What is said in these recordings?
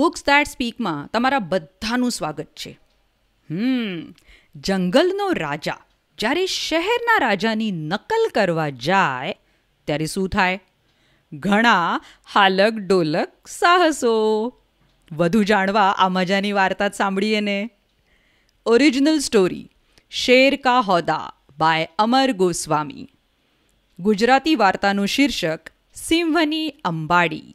books that સ્પીકમાં તમારા બધાનું સ્વાગત છે હમ જંગલનો રાજા જ્યારે શહેરના રાજાની નકલ કરવા જાય ત્યારે શું થાય ઘણા હાલક ડોલક સાહસો વધુ જાણવા આ મજાની વાર્તા સાંભળીએ ને ઓરિજિનલ સ્ટોરી શેર કા હોદા બાય અમર ગોસ્વામી ગુજરાતી વાર્તાનું શીર્ષક સિંહની અંબાડી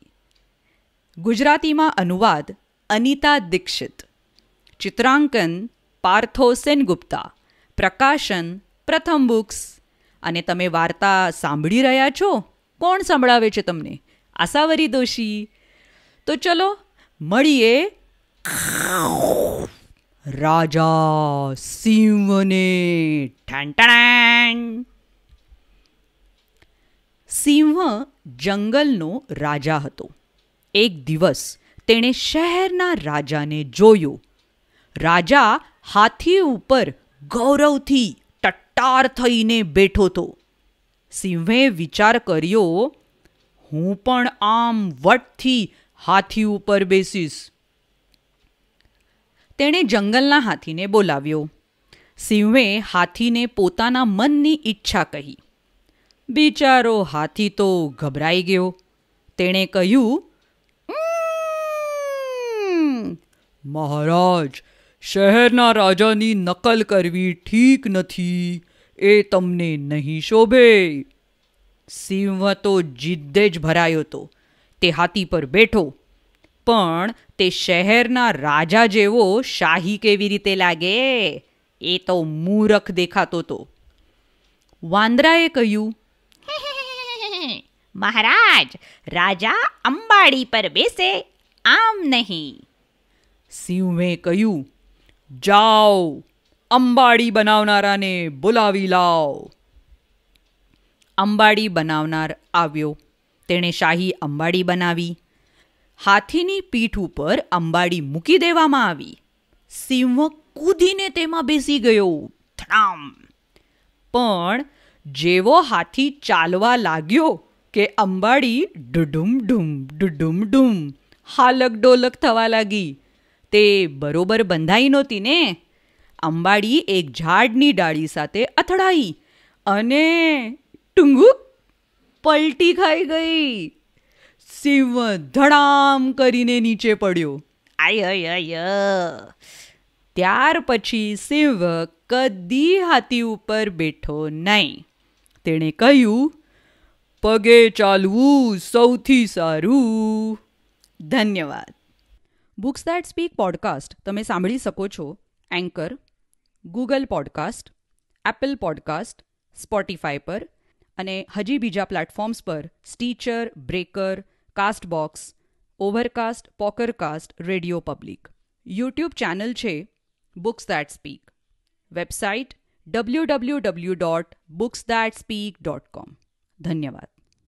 ગુજરાતીમાં અનુવાદ અનિતા દીક્ષિત ચિત્રાંકન પાર્થો સેનગુપ્તા પ્રકાશન પ્રથમ બુક્સ અને તમે વાર્તા સાંભળી રહ્યા છો કોણ સંભળાવે છે તમને આશાવરી દોશી તો ચલો મળીએ રાજા સિંહને ઠાણ સિંહ જંગલનો રાજા હતો એક દિવસ તેણે શહેરના રાજાને જોયો રાજા હાથી ઉપર ગૌરવથી ટટ્ટાર થઈને બેઠો હતો સિંહે વિચાર કર્યો હું પણ આમ વટથી હાથી ઉપર બેસીશ તેણે જંગલના હાથીને બોલાવ્યો સિંહે હાથીને પોતાના મનની ઈચ્છા કહી બિચારો હાથી તો ગભરાઈ ગયો તેણે કહ્યું મહારાજ શહેરના રાજાની નકલ કરવી ઠીક નથી એ તમને નહીં શોભે સિંહ તો જીદ્દે જ ભરાયો હતો તે હાથી પર બેઠો પણ તે શહેરના રાજા જેવો શાહી કેવી રીતે લાગે એ તો મૂરખ દેખાતો હતો વાંદરાએ કહ્યું મહારાજ રાજા અંબાડી પર બેસે આમ નહીં સિંહે કહ્યું જાઓ અંબાડી બનાવનારાને બોલાવી લાવ અંબાડી બનાવનાર આવ્યો તેણે શાહી અંબાડી બનાવી હાથીની પીઠ ઉપર અંબાડી મૂકી દેવામાં આવી સિંહ કૂદીને તેમાં બેસી ગયો થામ પણ જેવો હાથી ચાલવા લાગ્યો કે અંબાડી ડુડુમ ડુમ ડુડુમ ઢુમ હાલક ડોલક થવા લાગી તે બરોબર બંધાઈ નહોતી ને અંબાડી એક ઝાડની ડાળી સાથે અથડાઈ અને ટુંગુ પલટી ખાઈ ગઈ સિંહ ધડામ કરીને નીચે પડ્યો આય આય ત્યાર પછી સિંહ કદી હાથી ઉપર બેઠો નહીં તેણે કહ્યું પગે ચાલવું સૌથી સારું ધન્યવાદ બુક્સ દેટ સ્પીક પોડકાસ્ટ તમે સાંભળી શકો છો Anchor Google podcast Apple podcast Spotify પર અને હજી બીજા પ્લેટફોર્મ્સ પર Stitcher Breaker Castbox Overcast Pocket Casts Radio Public YouTube channel છે books that speak website W W W dot books that speak dot com ધન્યવાદ